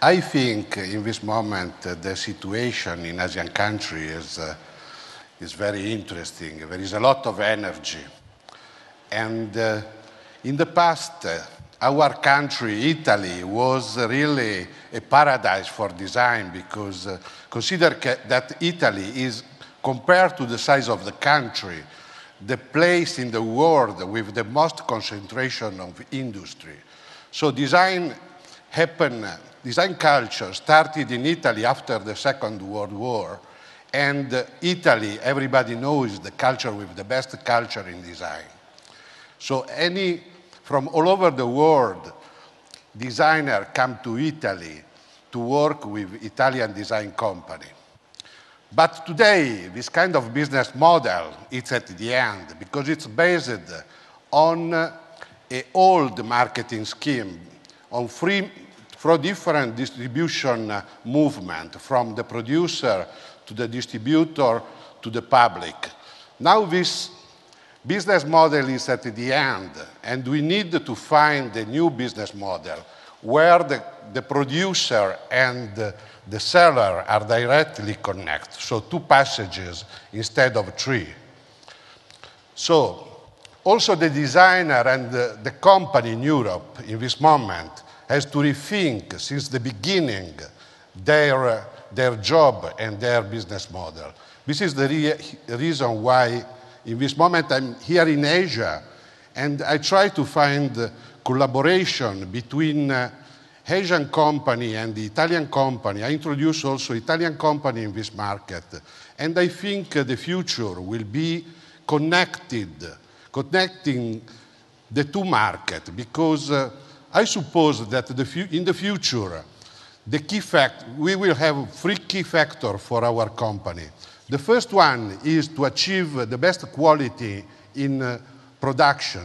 I think in this moment uh, the situation in Asian countries is, uh, is very interesting. There is a lot of energy. And uh, in the past, uh, our country, Italy, was really a paradise for design because uh, consider that Italy is, compared to the size of the country, the place in the world with the most concentration of industry. So design happen, uh, design culture started in Italy after the Second World War, and uh, Italy, everybody knows the culture with the best culture in design. So any, from all over the world, designer come to Italy to work with Italian design company. But today, this kind of business model, it's at the end because it's based on uh, an old marketing scheme, on free for different distribution uh, movement from the producer to the distributor to the public. Now this business model is at the end and we need to find a new business model where the, the producer and the, the seller are directly connected, so two passages instead of three. So also the designer and the, the company in Europe in this moment has to rethink since the beginning their, their job and their business model. This is the re reason why, in this moment, I'm here in Asia and I try to find collaboration between. Uh, Asian company and the Italian company. I introduce also Italian company in this market. And I think uh, the future will be connected, connecting the two markets because uh, I suppose that the in the future, the key fact, we will have three key factors for our company. The first one is to achieve the best quality in uh, production.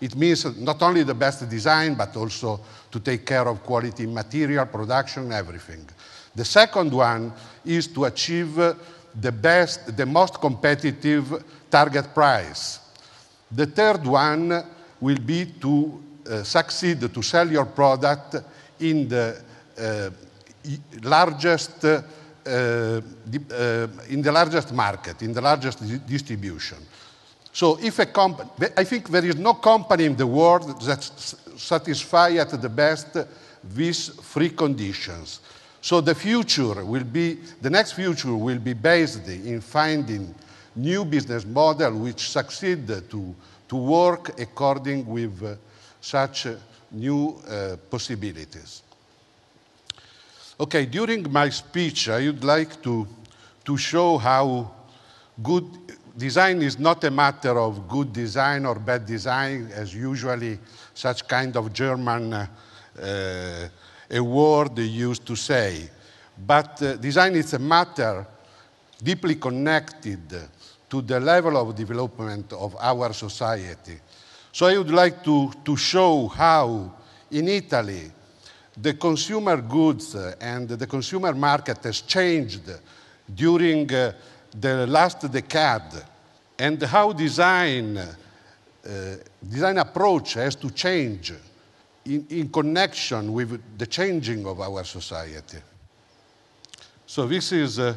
It means not only the best design, but also to take care of quality in material, production, everything. The second one is to achieve uh, the best, the most competitive target price. The third one will be to uh, succeed to sell your product in the uh, largest uh, in the largest market, in the largest distribution. So if a company, I think there is no company in the world that satisfies at the best these three conditions. So the future will be, the next future will be based in finding new business model which succeed to, to work according with such uh, new uh, possibilities. Okay, during my speech, I would like to, to show how good design is not a matter of good design or bad design, as usually such kind of German uh, uh they used to say. But uh, design is a matter deeply connected to the level of development of our society. So I would like to, to show how in Italy the consumer goods uh, and the consumer market has changed during uh, the last decade and how design, uh, design approach has to change in, in connection with the changing of our society. So this is uh,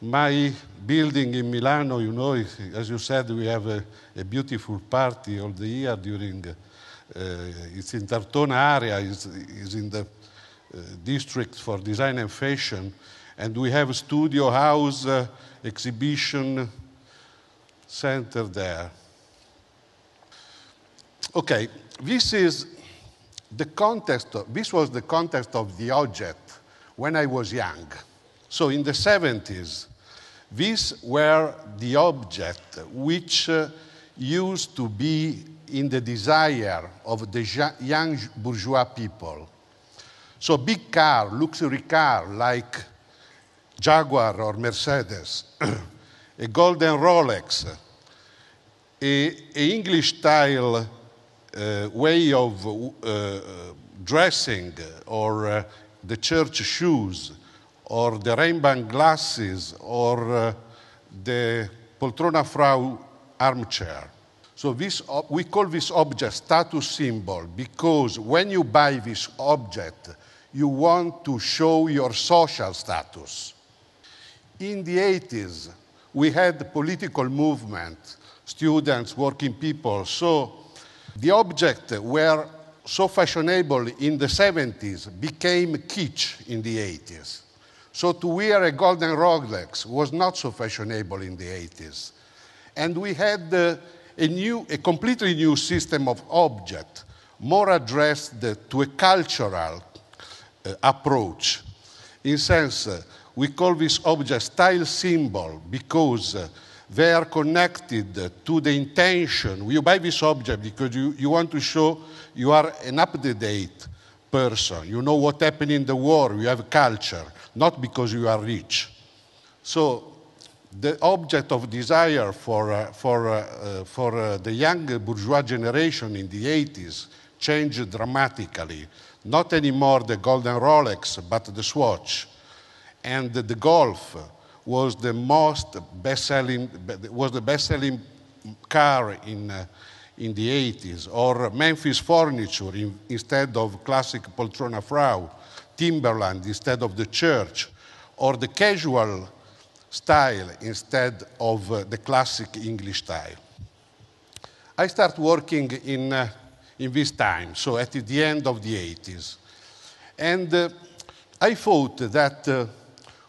my building in Milano, you know, as you said, we have a, a beautiful party all the year during, uh, uh it's in Tartona area, it's, in the uh, district for design and fashion, and we have a studio house uh, exhibition center there. Okay, this is the context, of, this was the context of the object when I was young. So in the 70s, these were the object which uh, used to be in the desire of the young bourgeois people. So big car, luxury car like Jaguar or Mercedes, a golden Rolex, a, a English style uh, way of uh, dressing or uh, the church shoes or the Rainbow glasses, or uh, the Poltrona Frau armchair. So this, we call this object status symbol because when you buy this object, you want to show your social status. In the 80s, we had political movement, students, working people. So the object were so fashionable in the 70s became kitsch in the 80s. So to wear a golden Rolex was not so fashionable in the 80s. And we had uh, a, new, a completely new system of object, more addressed uh, to a cultural uh, approach. In sense, uh, we call this object style symbol because uh, they are connected uh, to the intention. You buy this object because you, you want to show you are an up-to-date person. You know what happened in the war, you have culture not because you are rich. So the object of desire for, uh, for, uh, uh for uh, the young bourgeois generation in the 80s changed dramatically. Not anymore the golden Rolex, but the Swatch. And the Golf was the most best-selling, was the best-selling car in, uh, in the 80s, or Memphis furniture in, instead of classic poltrona frau timberland instead of the church, or the casual style instead of uh, the classic English style. I start working in, uh, in this time, so at the end of the 80s. And uh, I thought that uh,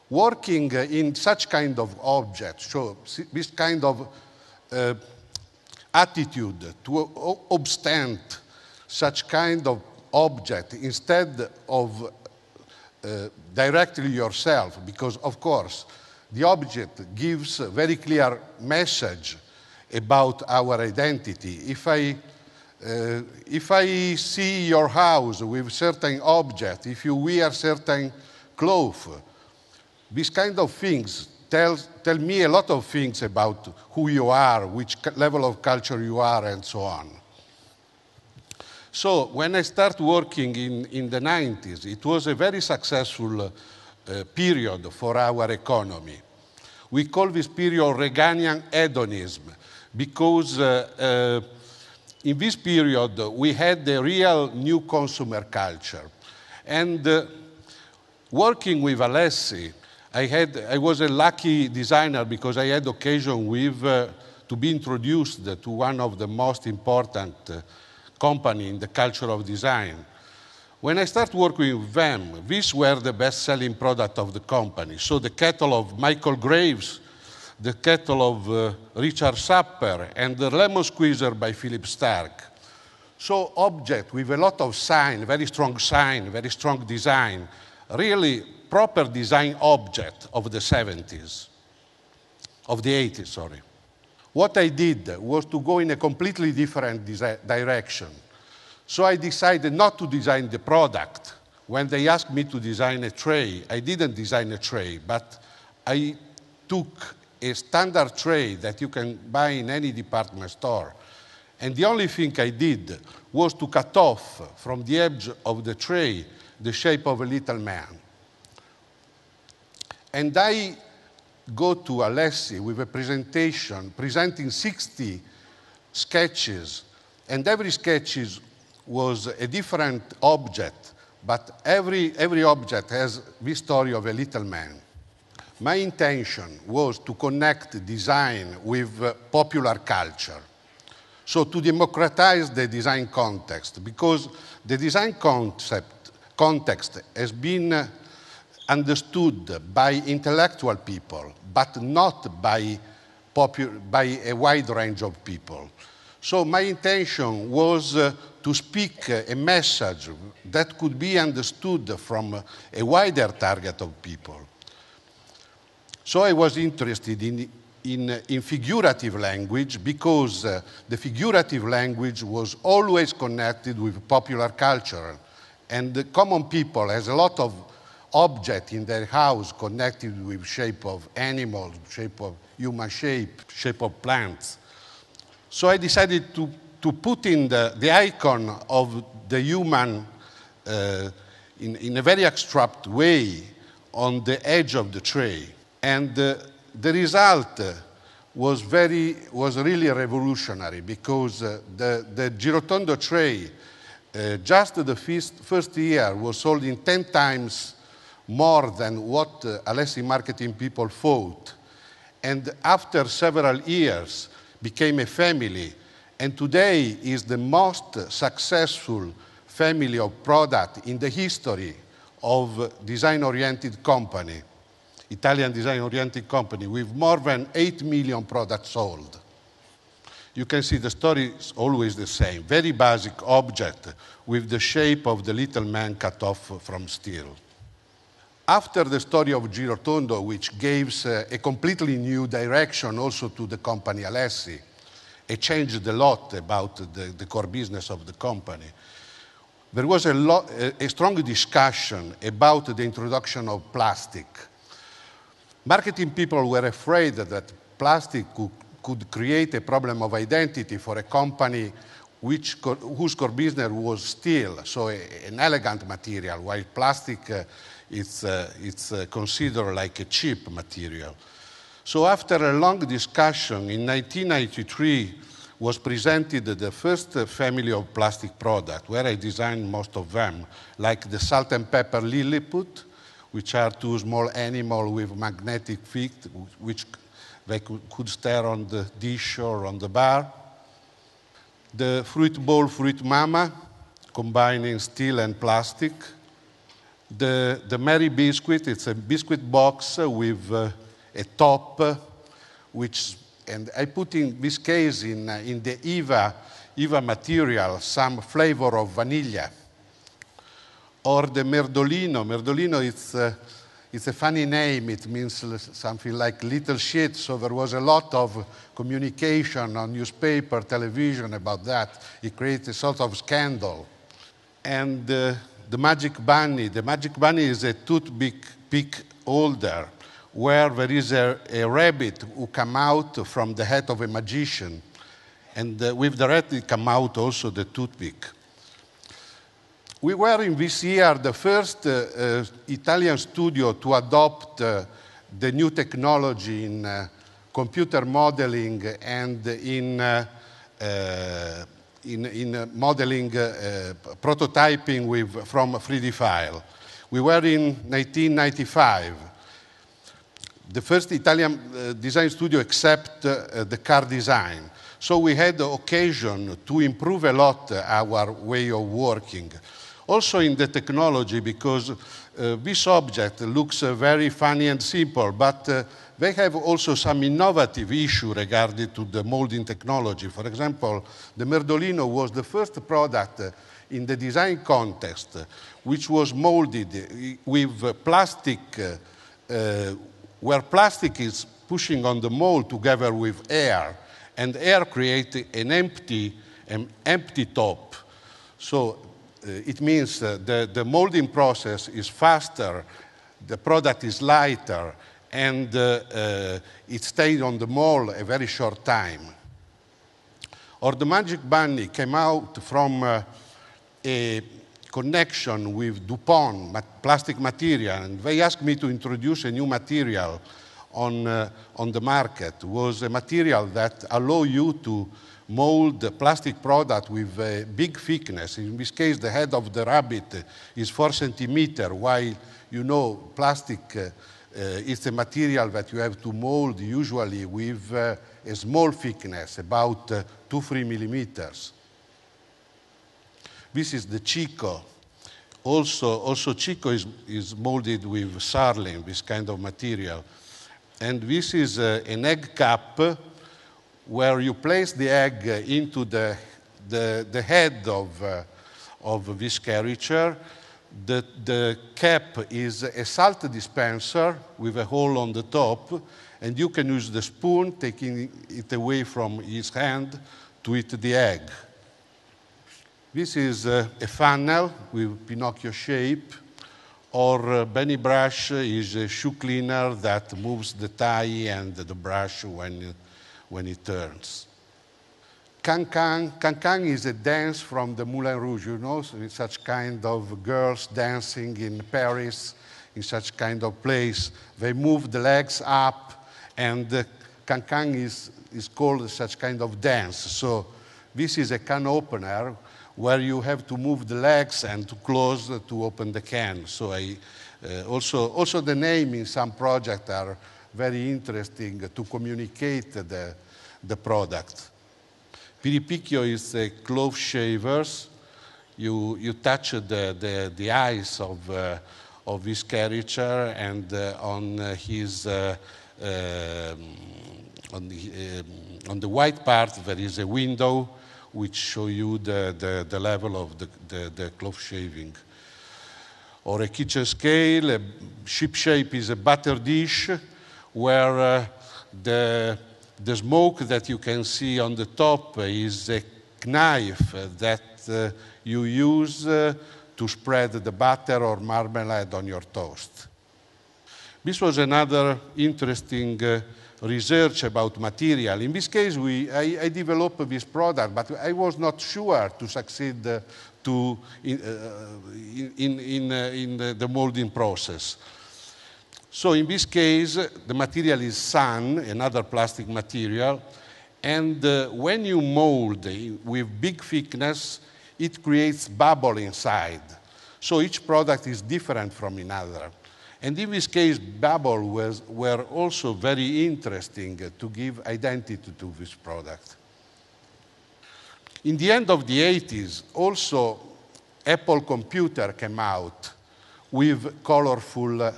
working in such kind of objects, so this kind of uh, attitude to obstand such kind of object instead of uh, directly yourself because, of course, the object gives a very clear message about our identity. If I, uh, if I see your house with certain object, if you wear certain clothes, these kind of things tell, tell me a lot of things about who you are, which level of culture you are, and so on. So when I started working in, in the 90s, it was a very successful uh, period for our economy. We call this period Reaganian hedonism because uh, uh, in this period we had the real new consumer culture. And uh, working with Alessi, I, had, I was a lucky designer because I had occasion with, uh, to be introduced to one of the most important uh, company in the culture of design. When I started working with them, these were the best-selling product of the company. So the kettle of Michael Graves, the kettle of uh, Richard Sapper, and the Lemon Squeezer by Philip Stark. So object with a lot of sign, very strong sign, very strong design, really proper design object of the 70s, of the 80s, sorry. What I did was to go in a completely different direction. So I decided not to design the product. When they asked me to design a tray, I didn't design a tray, but I took a standard tray that you can buy in any department store. And the only thing I did was to cut off from the edge of the tray the shape of a little man. And I go to Alessi with a presentation presenting 60 sketches, and every sketch was a different object, but every, every object has the story of a little man. My intention was to connect design with uh, popular culture. So to democratize the design context, because the design concept, context has been uh, understood by intellectual people, but not by, by a wide range of people. So my intention was uh, to speak uh, a message that could be understood from a wider target of people. So I was interested in, in, uh, in figurative language because uh, the figurative language was always connected with popular culture. And the common people has a lot of object in their house connected with shape of animals, shape of human shape, shape of plants. So I decided to, to put in the, the icon of the human uh, in, in a very abstract way on the edge of the tray. And uh, the result uh, was, very, was really revolutionary because uh, the, the Girotondo tray uh, just the first, first year was sold in 10 times more than what uh, Alessi marketing people thought. And after several years, became a family. And today is the most successful family of product in the history of design-oriented company, Italian design-oriented company, with more than 8 million products sold. You can see the story is always the same, very basic object with the shape of the little man cut off from steel. After the story of Girotondo, which gives uh, a completely new direction also to the company Alessi, it changed a lot about the, the core business of the company. There was a, a, strong discussion about the introduction of plastic. Marketing people were afraid that plastic could, could create a problem of identity for a company which, whose core business was steel, so a, an elegant material, while plastic. Uh, it's, uh, it's uh, considered like a cheap material. So after a long discussion, in 1993 was presented the first uh, family of plastic products, where I designed most of them, like the salt and pepper lilliput, which are two small animals with magnetic feet, which they could stare on the dish or on the bar. The fruit bowl, fruit mama, combining steel and plastic the, the Mary biscuit. It's a biscuit box with uh, a top, uh, which, and I put in this case in, uh, in the EVA, EVA material some flavor of vanilla. Or the Merdolino. Merdolino, it's, uh, it's a funny name. It means something like little shit. So there was a lot of communication on newspaper, television about that. It created a sort of scandal. And uh, the Magic Bunny. The Magic Bunny is a toothpick pick holder where there is a, a rabbit who come out from the head of a magician. And uh, with the rabbit come out also the toothpick. We were in this year the first uh, uh Italian studio to adopt uh, the new technology in uh, computer modeling and in in, in uh, modeling uh, uh, prototyping with, from 3D file. We were in 1995. The first Italian design studio except the car design. So we had the occasion to improve a lot our way of working. Also in the technology, because uh, this object looks uh, very funny and simple, but they have also some innovative issue regarding to the molding technology. For example, the Merdolino was the first product in the design context which was molded with plastic, uh, uh, where plastic is pushing on the mold together with air, and air creates an empty, an empty top. So uh, it means uh, the, the molding process is faster, the product is lighter, and uh, uh, it stayed on the mall a very short time. Or the Magic Bunny came out from uh, a connection with DuPont, plastic material, and they asked me to introduce a new material on, uh, on the market, was a material that allow you to mold the plastic product with a big thickness. In this case, the head of the rabbit is four centimeter, while, you know, plastic uh, uh, it's a material that you have to mold usually with uh, a small thickness, about uh, 2 3 millimeters. This is the Chico. Also, also Chico is, is molded with sarlin, this kind of material. And this is uh, an egg cup where you place the egg into the, the, the head of, uh, of this caricature the, the, cap is a salt dispenser with a hole on the top, and you can use the spoon, taking it away from his hand to eat the egg. This is a, a funnel with Pinocchio shape, or uh, Benny brush is a shoe cleaner that moves the tie and the brush when, when it turns can-can is a dance from the Moulin Rouge, you know, so such kind of girls dancing in Paris, in such kind of place. They move the legs up, and uh, can is, is called such kind of dance. So this is a can opener where you have to move the legs and to close uh, to open the can. So I, uh, also, also the name in some projects are very interesting to communicate the, the product. Piripikio is a clove shavers. You, you touch the, the, the eyes of, uh, of his caricature, and uh, on uh, his uh, um, on, the, um, on the white part there is a window which show you the, the, the level of the, the, the shaving. Or a kitchen scale, a ship shape is a butter dish where uh, the the smoke that you can see on the top is a knife that uh, you use uh, to spread the butter or marmalade on your toast. This was another interesting uh, research about material. In this case, we, I, I, developed this product, but I was not sure to succeed uh, to in, uh, in, in, in uh, the, the molding process. So in this case, the material is sun, another plastic material, and uh, when you mold with big thickness, it creates bubble inside. So each product is different from another. And in this case, bubble was, were also very interesting to give identity to this product. In the end of the 80s, also Apple computer came out with colorful uh,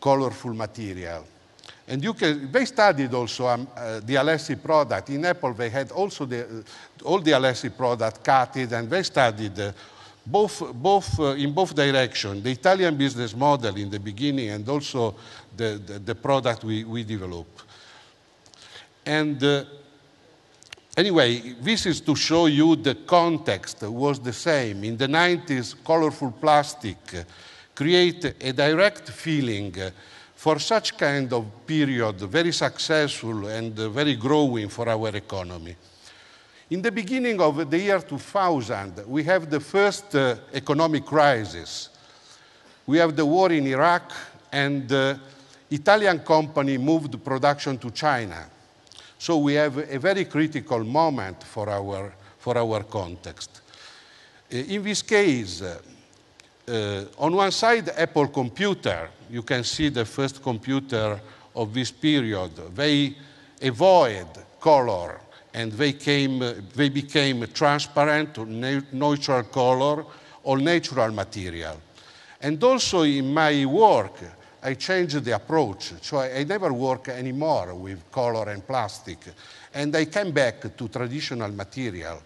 colorful material. And you can, they studied also um, uh, the Alessi product. In Apple, they had also the, uh, all the Alessi product cutted, and they studied uh, both, both uh, in both directions, the Italian business model in the beginning and also the, the, the product we, we develop. And uh, anyway, this is to show you the context was the same. In the 90s, colorful plastic, create a direct feeling for such kind of period, very successful and very growing for our economy. In the beginning of the year 2000, we have the first uh, economic crisis. We have the war in Iraq, and uh, Italian company moved production to China. So we have a very critical moment for our, for our context. Uh, in this case, uh, uh, on one side, Apple computer. You can see the first computer of this period. They avoid color and they, came, uh, they became transparent, neutral color, or natural material. And also in my work, I changed the approach. So I, never work anymore with color and plastic. And I came back to traditional material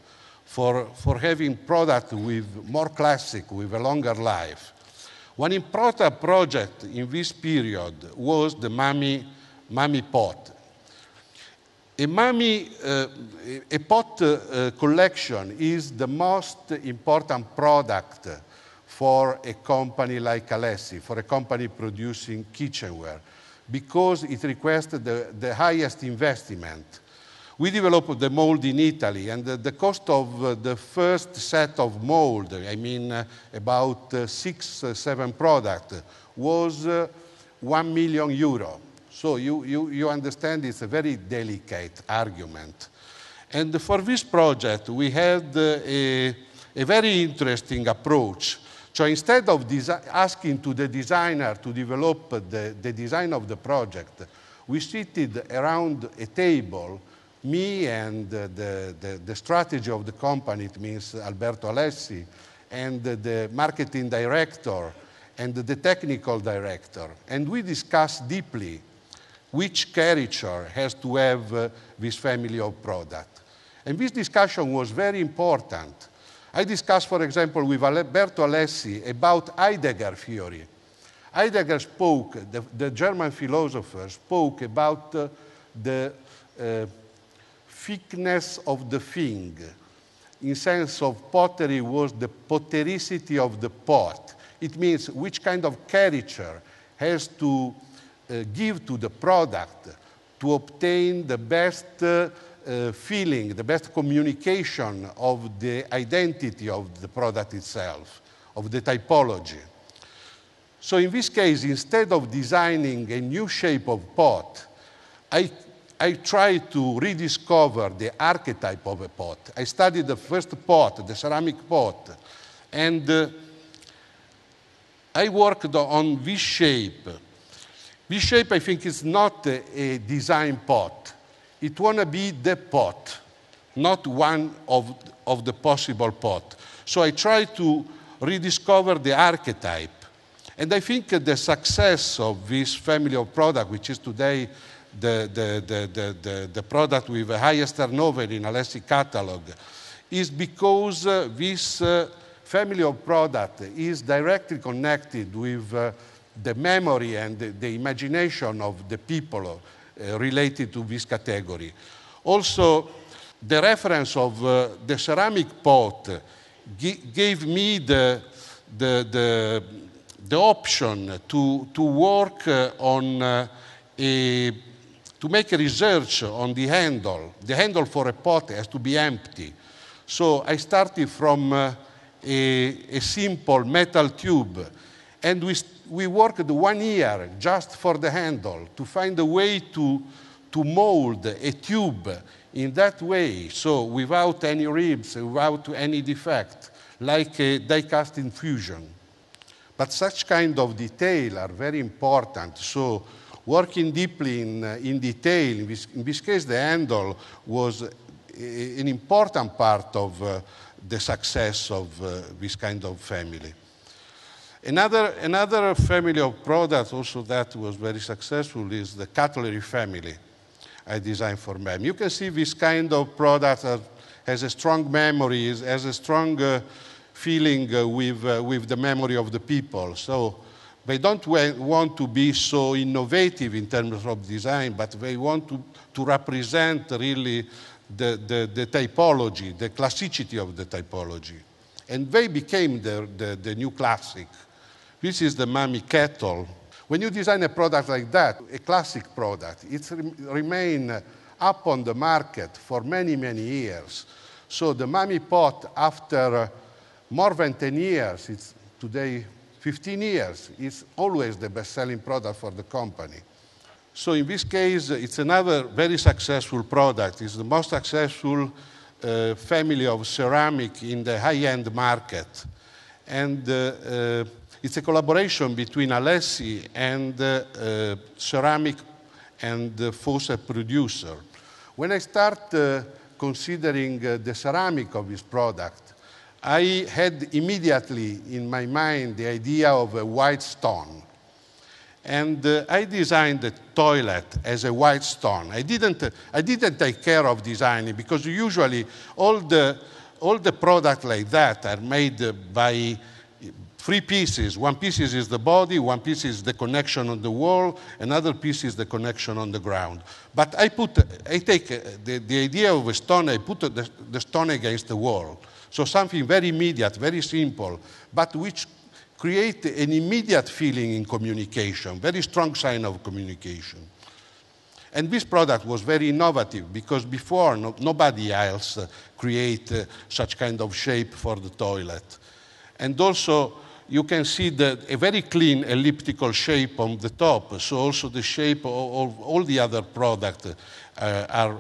for, for having product with more classic, with a longer life. One important project in this period was the mummy pot. A mummy, uh, a pot uh, collection is the most important product for a company like Alessi, for a company producing kitchenware, because it requested the, the highest investment we developed the mold in Italy, and the cost of uh, the first set of mold, I mean uh, about uh, six, seven products, was 1 million euro. So you, you, you understand it's a very delicate argument. And for this project, we had a, a very interesting approach. So instead of asking to the designer to develop the, the design of the project, we seated around a table me and the, the, the strategy of the company, it means Alberto Alessi, and the marketing director, and the technical director. And we discussed deeply which caricature has to have uh, this family of product. And this discussion was very important. I discussed, for example, with Alberto Alessi about Heidegger theory. Heidegger spoke, the, the German philosopher spoke about uh, the uh, thickness of the thing. In sense of pottery was the pottericity of the pot. It means which kind of character has to uh, give to the product to obtain the best uh, feeling, the best communication of the identity of the product itself, of the typology. So in this case, instead of designing a new shape of pot, I I try to rediscover the archetype of a pot. I studied the first pot, the ceramic pot, and uh, I worked on this shape This shape I think, is not a, a design pot. It wanna be the pot, not one of, of the possible pot. So I try to rediscover the archetype. And I think the success of this family of product, which is today the, the, the, the, the product with the highest turnover in Alessi catalog is because uh, this uh, family of product is directly connected with uh, the memory and the, the, imagination of the people uh, related to this category. Also, the reference of uh, the ceramic pot gave me the, the, the, the option to, to work uh, on a to make a research on the handle. The handle for a pot has to be empty. So I started from uh, a, a, simple metal tube and we, we worked one year just for the handle to find a way to, to mold a tube in that way, so without any ribs, without any defect, like a die-cast fusion. But such kind of detail are very important. So working deeply in, uh, in detail. In this, in this, case, the handle was uh, an important part of uh, the success of this kind of family. Another, another family of products also that was very successful is the cutlery family I designed for MEM. You can see this kind of product has a strong memory, has a strong uh, feeling uh, with, uh, with the memory of the people. So they don't want to be so innovative in terms of design, but they want to, to represent really the, the, the typology, the classicity of the typology. And they became the, the, the new classic. This is the mummy kettle. When you design a product like that, a classic product, it remains up on the market for many, many years. So the mummy pot, after more than 10 years, it's today 15 years. is always the best-selling product for the company. So in this case, it's another very successful product. It's the most successful uh, family of ceramic in the high-end market. And uh, uh it's a collaboration between Alessi and uh, uh, ceramic and the faucet producer. When I start considering the ceramic of this product, I had immediately in my mind the idea of a white stone. And uh, I designed the toilet as a white stone. I didn't, uh, I didn't take care of designing because usually all the, all the products like that are made uh, by three pieces. One piece is the body, one piece is the connection on the wall, another piece is the connection on the ground. But I, put, I take uh, the, the idea of a stone, I put the, the stone against the wall so something very immediate, very simple, but which create an immediate feeling in communication, very strong sign of communication. And this product was very innovative because before no, nobody else uh, create uh, such kind of shape for the toilet. And also you can see the, a very clean elliptical shape on the top. So also the shape of, of all the other products uh, are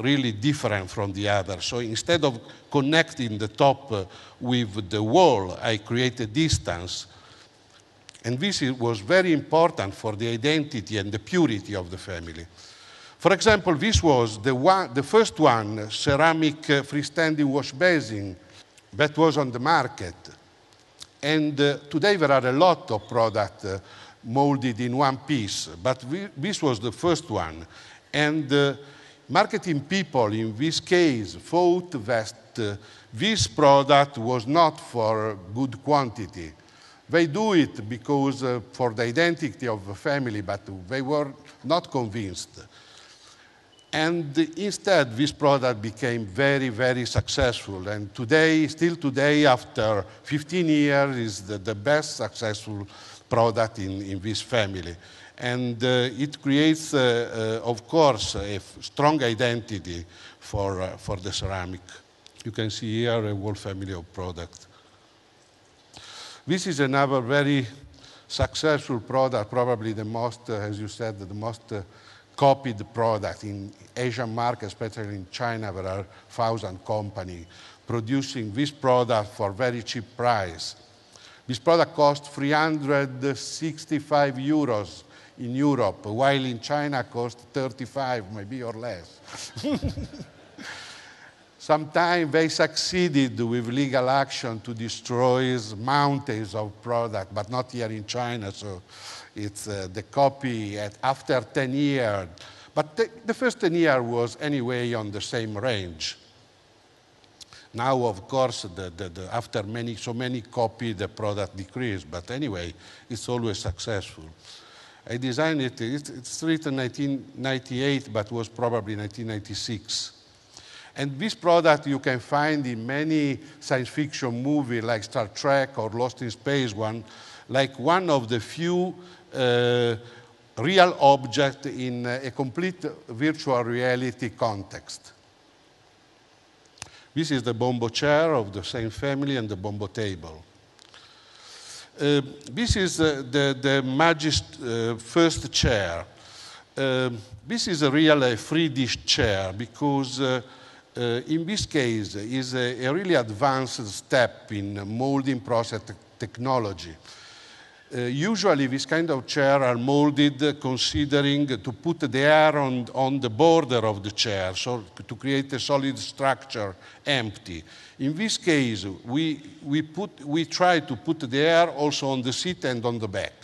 really different from the other. So instead of connecting the top uh, with the wall, I created distance. And this was very important for the identity and the purity of the family. For example, this was the, one, the first one, ceramic uh, freestanding wash basin, that was on the market. And uh, today there are a lot of products uh, molded in one piece, but we, this was the first one. And uh, Marketing people, in this case, thought that uh, this product was not for good quantity. They do it because uh, for the identity of the family, but they were not convinced. And instead, this product became very, very successful. And today, still today, after 15 years, is the, the best successful product in, in this family. And uh, it creates, uh, uh, of course, a strong identity for, for the ceramic. You can see here a whole family of products. This is another very successful product, probably the most, uh, as you said, the most uh, copied product in Asian market, especially in China. There are thousand companies producing this product for very cheap price. This product costs 365 euros in Europe, while in China cost 35 maybe or less. Sometimes they succeeded with legal action to destroy mountains of product, but not here in China. So it's uh, the copy at, after 10 years. But the, the first 10 years was anyway on the same range. Now, of course, the, the, the, after many, so many copy, the product decreased. But anyway, it's always successful. I designed it, it's written 1998, but was probably 1996. And this product you can find in many science fiction movies like Star Trek or Lost in Space one, like one of the few uh, real object in a complete virtual reality context. This is the bombo chair of the same family and the bombo table. Uh, this is uh, the, the Magist uh, first chair. this is a real 3 chair because in this case is a, a, really advanced step in molding process technology. Uh, usually this kind of chair are molded uh, considering to put the air on, on the border of the chair, so to create a solid structure empty. In this case, we, we, put, we try to put the air also on the seat and on the back.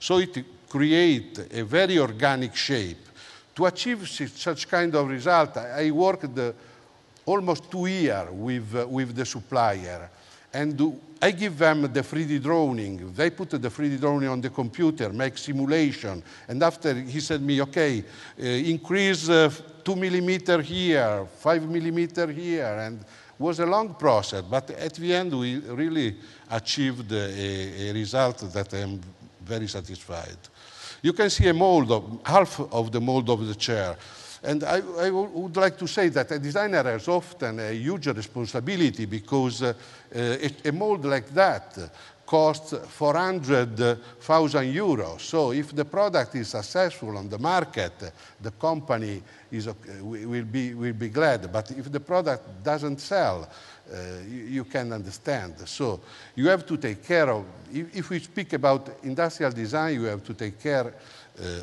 So it creates a very organic shape. To achieve such kind of result, I worked uh, almost two years with, with the supplier and I give them the 3D drawing. They put the 3D drawing on the computer, make simulation. And after he said me, okay, uh, increase uh, two millimeter here, five millimeter here. And was a long process, but at the end we really achieved a, a result that I'm very satisfied. You can see a mold of, half of the mold of the chair. And I, I would like to say that a designer has often a huge responsibility because uh, a, a mold like that costs 400,000 euros. So if the product is successful on the market, the company is, will, be, will be glad. But if the product doesn't sell, uh, you, you, can understand. So you have to take care of, if, if we speak about industrial design, you have to take care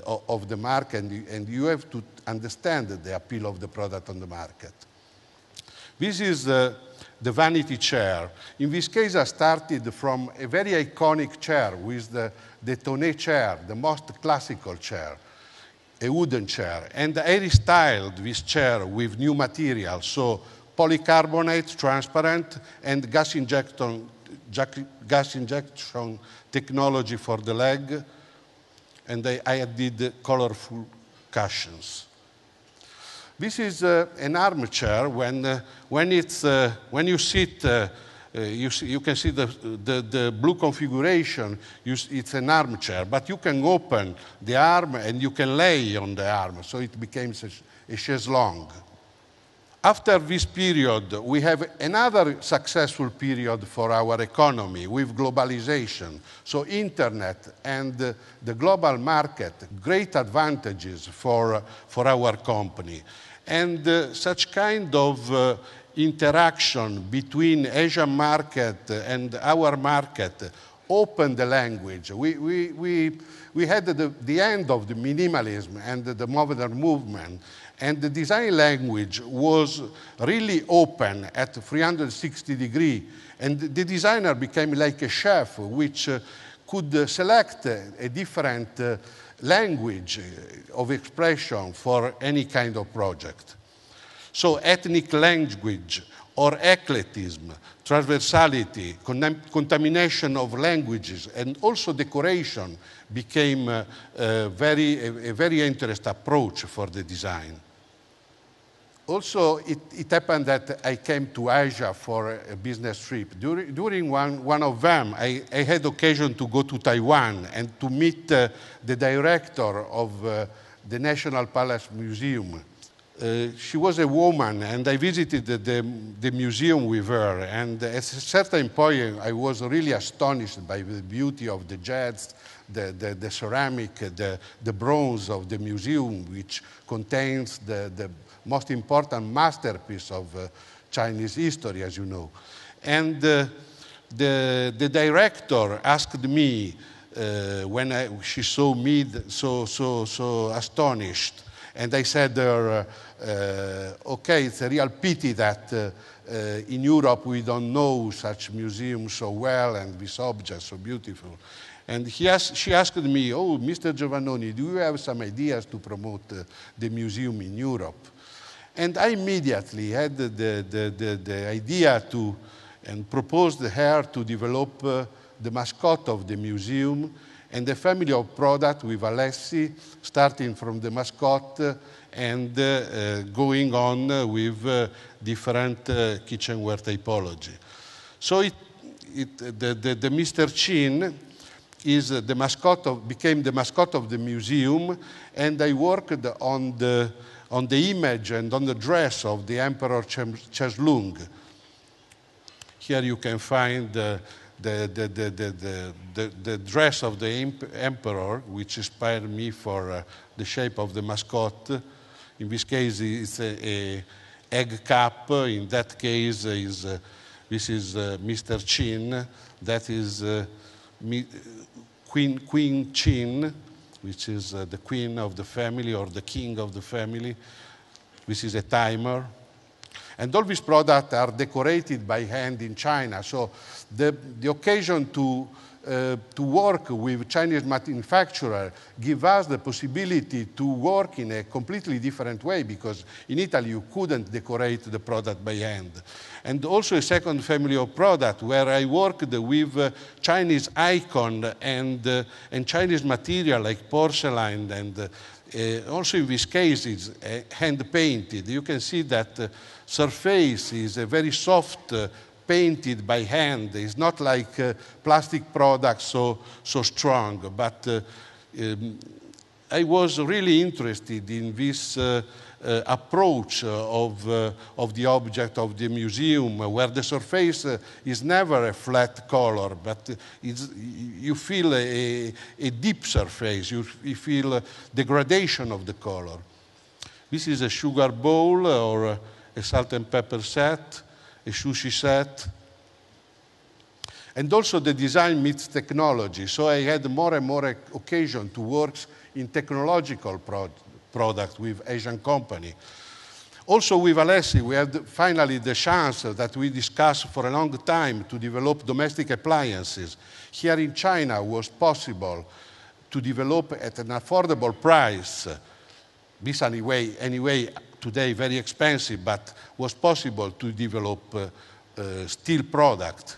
uh, of the market, and you, and you, have to understand the appeal of the product on the market. This is the, uh, the vanity chair. In this case, I started from a very iconic chair, with the, the Tonet chair, the most classical chair a wooden chair, and I restyled this chair with new material, so polycarbonate, transparent, and gas injection, gas injection technology for the leg, and I, added colorful cushions. This is uh, an armchair. When, uh, when, it's, uh, when you sit, uh, uh, you, see, you can see the, the, the blue configuration. You, it's an armchair, but you can open the arm and you can lay on the arm. So it becomes a, a chaise longue. After this period, we have another successful period for our economy with globalization. So internet and the global market, great advantages for, for our company. And uh, such kind of uh, interaction between Asian market and our market opened the language. We, we, we, we had the, the end of the minimalism and the modern movement and the design language was really open at 360 degree. And the designer became like a chef, which uh, could uh, select a different uh, language uh, of expression for any kind of project. So ethnic language or eclectism, transversality, contamination of languages, and also decoration became uh, uh, very, a, a very interesting approach for the design also, it, it, happened that I came to Asia for a, business trip. During, during one, one, of them, I, I, had occasion to go to Taiwan and to meet uh, the director of uh, the National Palace Museum. Uh, she was a woman, and I visited the, the, the, museum with her. And at a certain point, I was really astonished by the beauty of the jets, the, the, the ceramic, the, the bronze of the museum, which contains the, the most important masterpiece of uh, Chinese history, as you know. And uh, the, the director asked me uh, when I, she saw me so, so, so astonished, and I said her, uh, okay, it's a real pity that uh, in Europe we don't know such museums so well and these objects so beautiful. And she asked me, Oh, Mr. Giovannoni, do you have some ideas to promote uh, the museum in Europe? And I immediately had the, the, the, the idea to, and proposed her to develop uh, the mascot of the museum and a family of products with Alessi, starting from the mascot uh, and uh, uh, going on uh, with different kitchenware typology. So it, it, the, the, the Mr. Chin is the mascot of, became the mascot of the museum, and I worked on the on the image and on the dress of the Emperor Cheslung. Here you can find the, the, the, the, the dress of the emperor, which inspired me for uh, the shape of the mascot. In this case, it's a, a egg cup. In that case, uh, is, uh, this is uh, Mr. Chin. That is uh, uh, Queen, Queen Chin which is uh, the queen of the family or the king of the family, which is a timer. And all these products are decorated by hand in China. So the, the occasion to uh, to work with Chinese manufacturer give us the possibility to work in a completely different way because in Italy you couldn't decorate the product by hand. And also a second family of product where I worked with uh, Chinese icon and, uh, and Chinese material like porcelain and uh, also in this case it's hand painted. You can see that surface is a very soft painted by hand. It's not like uh, plastic products so, so strong. But uh, um, I was really interested in this uh, uh approach uh, of, uh, of the object of the museum, where the surface is never a flat color, but you feel a, a deep surface, you, you feel degradation of the color. This is a sugar bowl or a salt and pepper set as sushi set. And also the design meets technology. So I had more and more occasion to work in technological pro products with Asian company. Also with Alessi, we had finally the chance that we discussed for a long time to develop domestic appliances. Here in China was possible to develop at an affordable price. This anyway, anyway today very expensive, but was possible to develop uh, uh, steel product.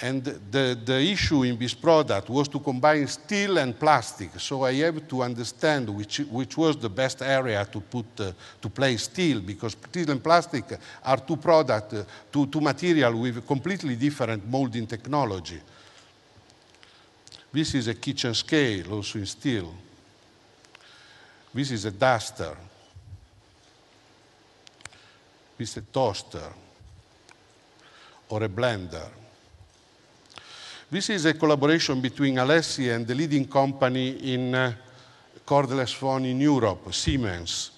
And the, the issue in this product was to combine steel and plastic. So I have to understand which, which was the best area to put uh, to place steel because steel and plastic are two products, uh, two, two material with completely different molding technology. This is a kitchen scale also in steel. This is a duster with a toaster or a blender. This is a collaboration between Alessi and the leading company in uh, cordless phone in Europe, Siemens.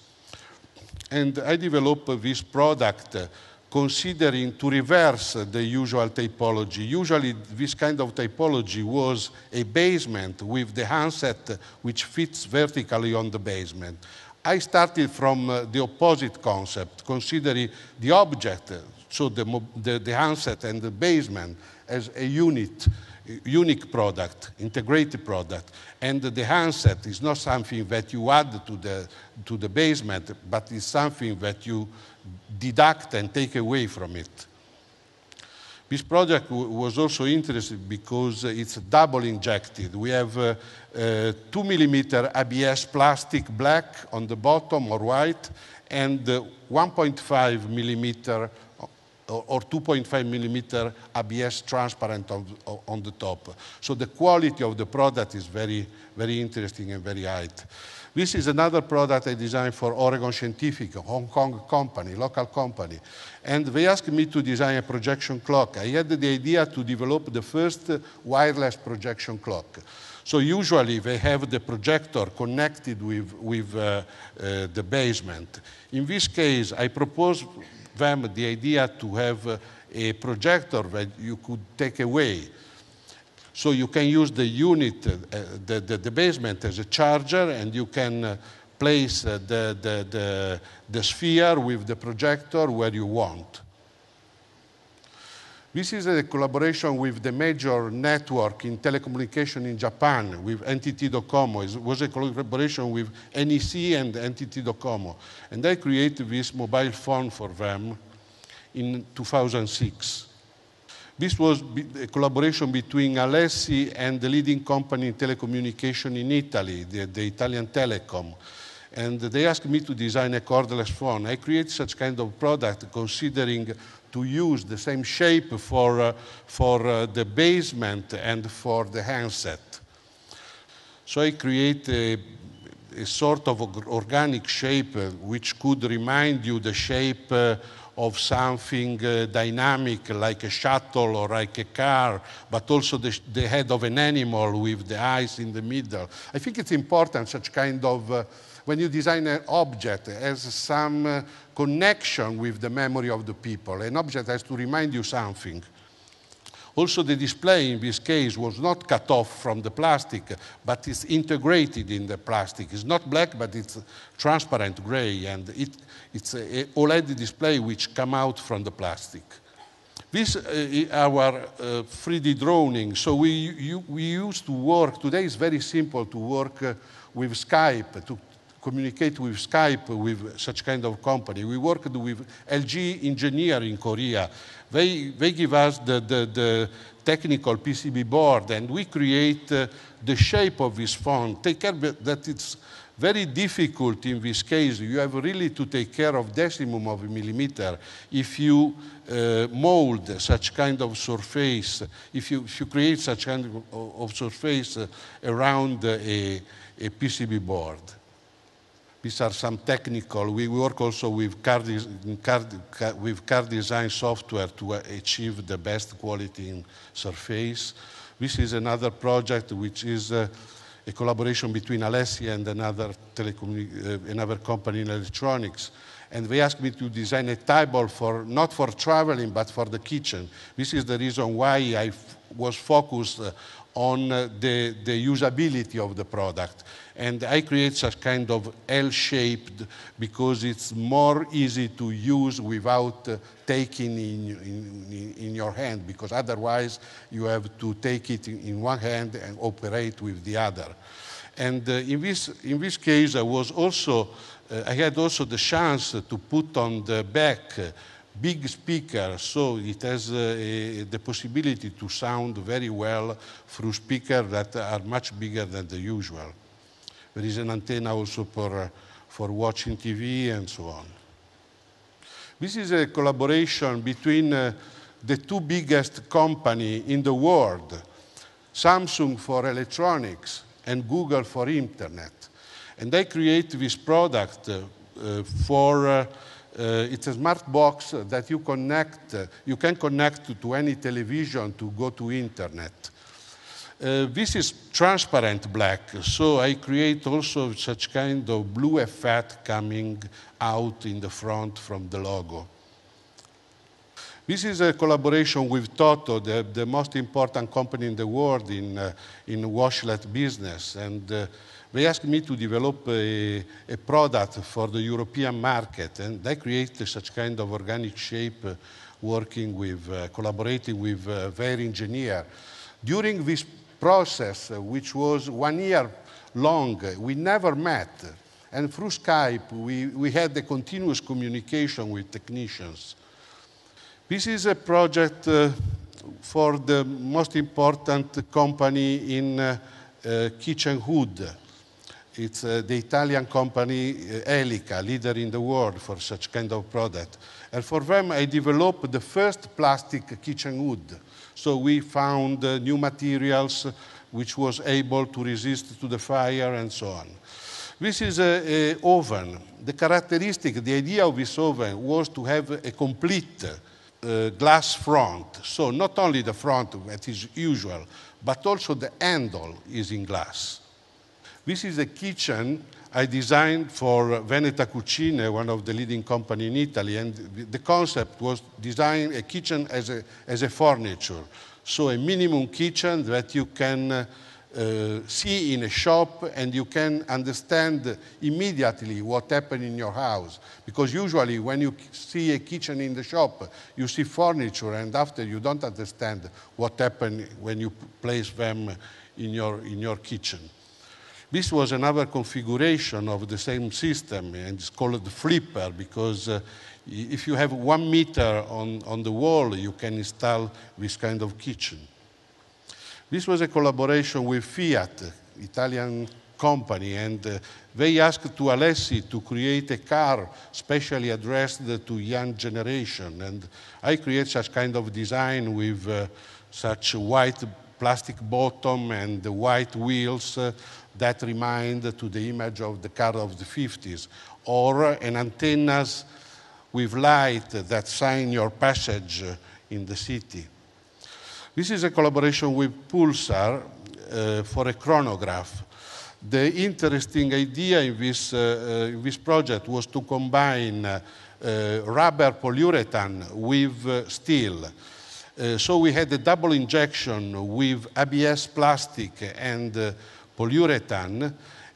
And I developed this product uh, considering to reverse the usual typology. Usually this kind of typology was a basement with the handset uh, which fits vertically on the basement. I started from uh, the opposite concept, considering the object, uh, so the, the, the handset and the basement, as a unit, uh, unique product, integrated product. And the handset is not something that you add to the, to the basement, but it's something that you deduct and take away from it. This project was also interesting because it's double injected. We have uh, uh, two millimeter ABS plastic black on the bottom or white and uh, 1.5 millimeter or 2.5 millimeter ABS transparent on, on, the top. So the quality of the product is very, very interesting and very high. This is another product I designed for Oregon Scientific, a Hong Kong company, local company. And they asked me to design a projection clock. I had the idea to develop the first uh, wireless projection clock. So usually they have the projector connected with, with uh, uh, the basement. In this case, I proposed them the idea to have uh, a projector that you could take away so you can use the unit, uh, the, the, the, basement as a charger, and you can uh, place uh, the, the, the, the sphere with the projector where you want. This is a collaboration with the major network in telecommunication in Japan, with NTT Docomo. It was a collaboration with NEC and NTT Docomo. And I created this mobile phone for them in 2006. This was a collaboration between Alessi and the leading company in telecommunication in Italy, the, the Italian Telecom. And they asked me to design a cordless phone. I created such kind of product considering to use the same shape for, uh, for uh, the basement and for the handset. So I create a, a sort of organic shape uh, which could remind you the shape uh, of something uh, dynamic like a shuttle or like a car, but also the, the, head of an animal with the eyes in the middle. I think it's important such kind of, uh, when you design an object, has some uh, connection with the memory of the people. An object has to remind you something. Also, the display in this case was not cut off from the plastic, but it's integrated in the plastic. It's not black, but it's transparent gray, and it, it's an OLED display which come out from the plastic. This uh, our uh, 3D drawing. So we, you, we used to work, today it's very simple to work uh, with Skype to communicate with Skype, with such kind of company. We worked with LG Engineer in Korea. They, they give us the, the, the technical PCB board and we create uh, the shape of this phone. Take care that it's very difficult in this case. You have really to take care of decimum of a millimeter. If you uh, mold such kind of surface, if you, if you create such kind of, of surface uh, around uh, a, a PCB board. These are some technical. We work also with car, car, car, with car design software to achieve the best quality in surface. This is another project which is uh, a collaboration between Alessia and another, uh, another company in electronics. And they asked me to design a table for, not for traveling, but for the kitchen. This is the reason why I was focused uh, on uh, the, the usability of the product. And I create such kind of L-shaped because it's more easy to use without uh, taking in, in, in, your hand because otherwise you have to take it in, one hand and operate with the other. And uh, in, this, in this case, I was also, uh, I had also the chance to put on the back uh, big speaker, so it has a, the possibility to sound very well through speakers that are much bigger than the usual. There is an antenna also for, for watching TV and so on. This is a collaboration between uh, the two biggest company in the world, Samsung for electronics and Google for internet. And they create this product uh, uh for uh, uh, it's a smart box that you connect, you can connect to, to any television to go to internet. Uh, this is transparent black, so I create also such kind of blue effect coming out in the front from the logo. This is a collaboration with Toto, the, the most important company in the world in, uh, in washlet business, and uh, they asked me to develop a, a product for the European market, and I created such kind of organic shape uh, working with, uh, collaborating with uh, their engineer. During this process, uh, which was one year long, uh, we never met. And through Skype, we, we had the continuous communication with technicians. This is a project uh, for the most important company in uh, uh, kitchen hood. It's uh, the Italian company uh, Elica, leader in the world for such kind of product. And for them, I developed the first plastic kitchen wood. So we found uh, new materials which was able to resist to the fire and so on. This is an oven. The characteristic, the idea of this oven was to have a complete uh, glass front. So not only the front that is usual, but also the handle is in glass. This is a kitchen I designed for Veneta Cucine, one of the leading company in Italy, and the concept was design a kitchen as a, as a furniture. So a minimum kitchen that you can uh, see in a shop and you can understand immediately what happened in your house. Because usually when you see a kitchen in the shop, you see furniture and after you don't understand what happened when you place them in your, in your kitchen. This was another configuration of the same system, and it's called the flipper because uh, if you have one meter on, on the wall, you can install this kind of kitchen. This was a collaboration with Fiat, Italian company, and uh, they asked to Alessi to create a car specially addressed to young generation. And I create such kind of design with uh, such white plastic bottom and white wheels, uh, that remind to the image of the car of the 50s, or an antennas with light that sign your passage in the city. This is a collaboration with Pulsar uh, for a chronograph. The interesting idea in this, uh, uh in this project was to combine uh, uh rubber polyurethane with uh, steel. so we had a double injection with ABS plastic and polyurethane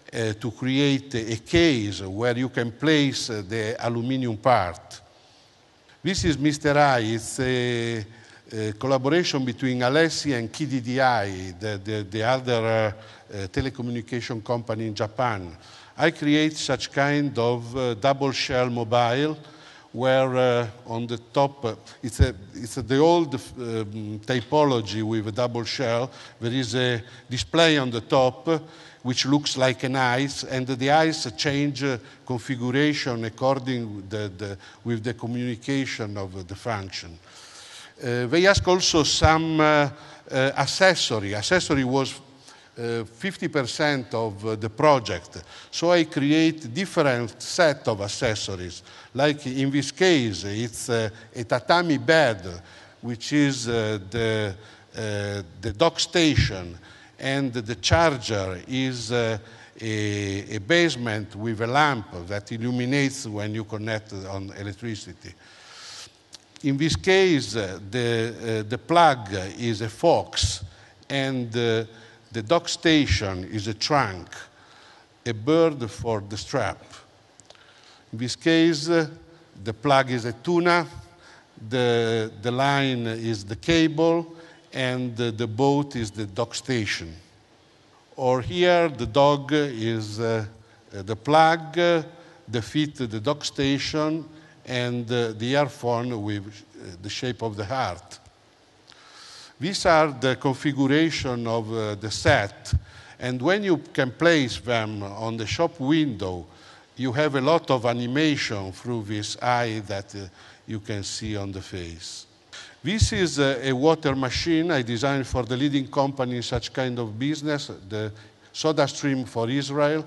uh, to create a case where you can place the aluminum part. This is Mr. I. It's a, a collaboration between Alessi and KDDI, the, the, the other uh, telecommunication company in Japan. I create such kind of eh, double shell mobile where uh, on the top, uh, it's, a, it's a, the old um, typology with a double shell. There is a display on the top which looks like an ice, and the ice change uh, configuration according with the, the, with the communication of the function. Uh, they ask also some uh, uh, accessory. Accessory was 50% of uh, the project. So I create different set of accessories. Like in this case, it's a, uh, a tatami bed, which is uh, the, the dock station, and the charger is a, basement with a lamp that illuminates when you connect on electricity. In this case, the, uh, the plug is a fox, and uh, the dock station is a trunk, a bird for the strap. In this case, the plug is a tuna, the, the line is the cable, and the, the boat is the dock station. Or here, the dog is uh, the plug, the feet, the dock station, and uh, the earphone with uh, the shape of the heart. These are the configuration of uh, the set. And when you can place them on the shop window, you have a lot of animation through this eye that uh, you can see on the face. This is uh, a water machine I designed for the leading company in such kind of business, the SodaStream for Israel.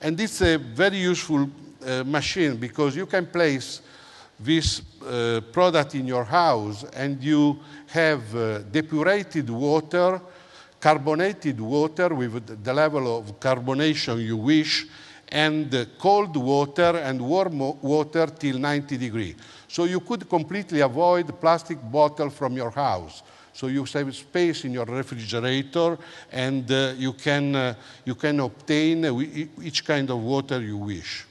And it's a very useful uh, machine because you can place this uh, product in your house and you have uh, depurated water, carbonated water with the level of carbonation you wish, and uh, cold water and warm water till 90 degrees. So you could completely avoid plastic bottle from your house. So you save space in your refrigerator and uh, you, can, uh, you can obtain uh, each kind of water you wish.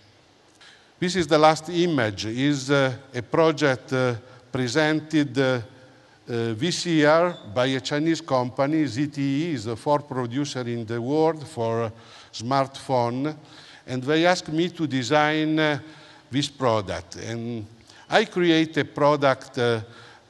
This is the last image, is uh, a project uh, presented uh, uh this year by a Chinese company, ZTE is the fourth producer in the world for smartphone, and they asked me to design uh, this product. And I create a product uh,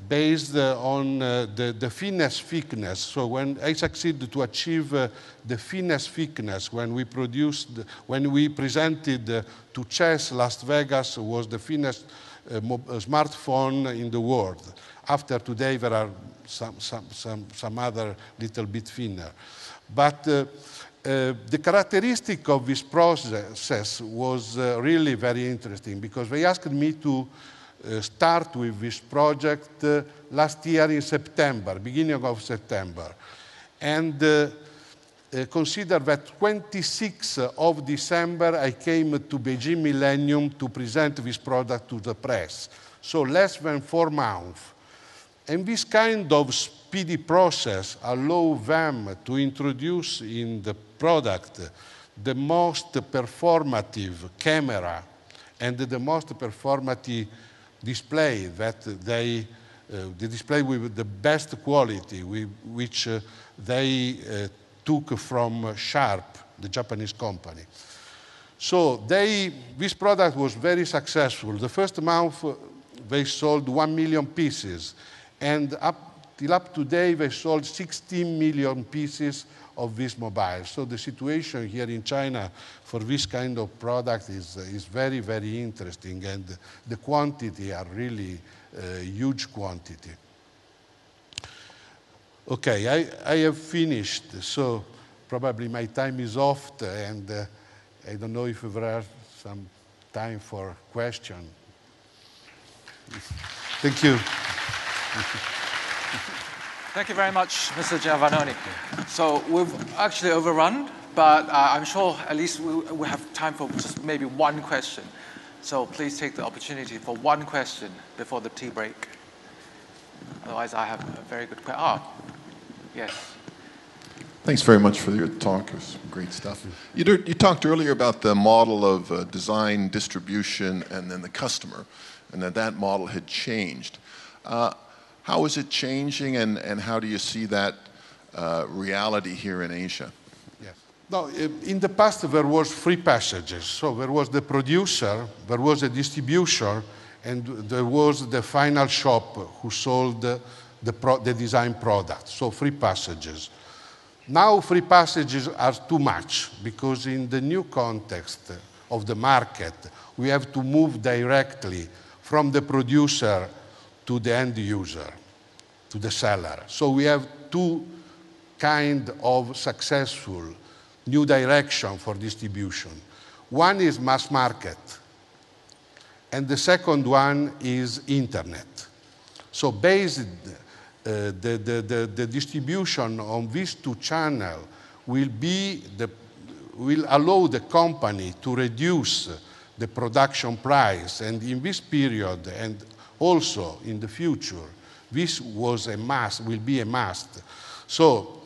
based uh, on uh, the, the thickness. So when I succeeded to achieve uh, the finesse thickness, when we produced, when we presented to Chess Las Vegas was the finest smartphone in the world. After today, there are some, some, some, some other little bit thinner. But uh, uh, the characteristic of this process was uh, really very interesting because they asked me to Eh, start with this project eh, last year in September, beginning of September. And eh, consider that 26th of December I came to Beijing Millennium to present this product to the press. So less than four months. And this kind of speedy process allow them to introduce in the product the most performative camera and the most performative display that they, uh, the display with the best quality we, which uh, they uh, took from Sharp, the Japanese company. So they, this product was very successful. The first month they sold 1 million pieces and up till up today they sold 16 million pieces of this mobile. So the situation here in China for this kind of product is, is very, very interesting and the quantity are really uh, huge quantity. Okay, I, I have finished, so probably my time is off and uh, I don't know if there are some time for question. Thank you. Thank you very much, Mr. Giovannoni. So we've actually overrun, but uh, I'm sure at least we, we have time for just maybe one question. So please take the opportunity for one question before the tea break. Otherwise, I have a very good question. Ah, yes. Thanks very much for your talk. It was great stuff. You, you talked earlier about the model of uh, design, distribution, and then the customer, and that that model had changed. Uh, how is it changing, and, and how do you see that uh, reality here in Asia? Yes. Now, in the past there was free passages. So there was the producer, there was a distributor, and there was the final shop who sold the, the, pro, the design product. So free passages. Now free passages are too much because in the new context of the market, we have to move directly from the producer to the end user, to the seller. So we have two kind of successful new direction for distribution. One is mass market, and the second one is internet. So based uh, the, the, the, the, distribution on these two channels will, be the, will allow the company to reduce the production price. And in this period, and also in the future. This was a must, will be a must. So,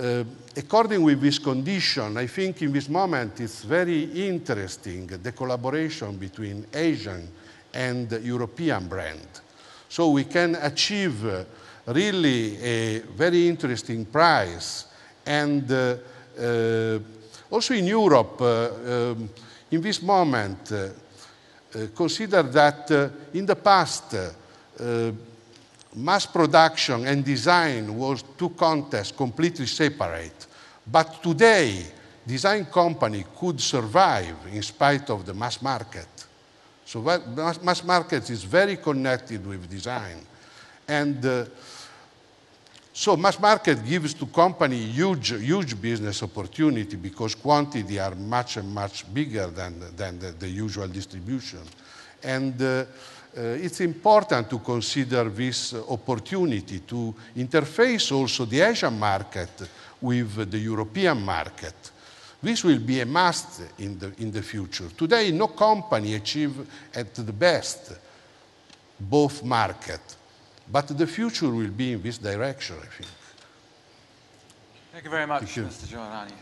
uh, according with this condition, I think in this moment it's very interesting the collaboration between Asian and European brand. So we can achieve uh, really a very interesting price. And uh, uh also in Europe, uh, um, in this moment, uh, uh, consider that uh, in the past, uh, mass production and design was two contests completely separate. But today, design company could survive in spite of the mass market. So mass market is very connected with design. And so mass market gives to company huge, huge business opportunity because quantity are much and much bigger than, than the, the usual distribution. And uh, uh, it's important to consider this opportunity to interface also the Asian market with the European market. This will be a must in the, in the future. Today, no company achieve at the best both markets. But the future will be in this direction, I think. Thank you very much, Mr. Giovanni.